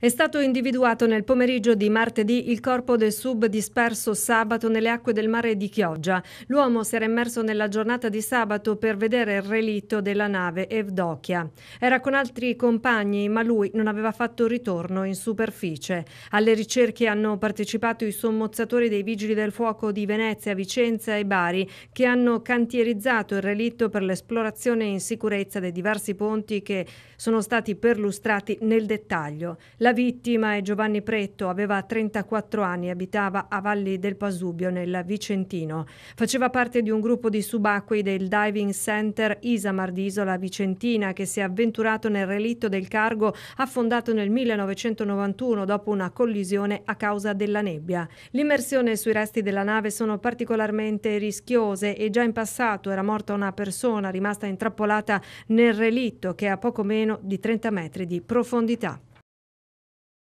È stato individuato nel pomeriggio di martedì il corpo del sub disperso sabato nelle acque del mare di Chioggia. L'uomo si era immerso nella giornata di sabato per vedere il relitto della nave Evdochia. Era con altri compagni, ma lui non aveva fatto ritorno in superficie. Alle ricerche hanno partecipato i sommozzatori dei Vigili del Fuoco di Venezia, Vicenza e Bari, che hanno cantierizzato il relitto per l'esplorazione in sicurezza dei diversi ponti che sono stati perlustrati nel dettaglio. La la vittima è Giovanni Pretto, aveva 34 anni, abitava a Valli del Pasubio nel Vicentino. Faceva parte di un gruppo di subacquei del Diving Center Isamar di Isola Vicentina che si è avventurato nel relitto del cargo affondato nel 1991 dopo una collisione a causa della nebbia. L'immersione sui resti della nave sono particolarmente rischiose e già in passato era morta una persona rimasta intrappolata nel relitto che è a poco meno di 30 metri di profondità.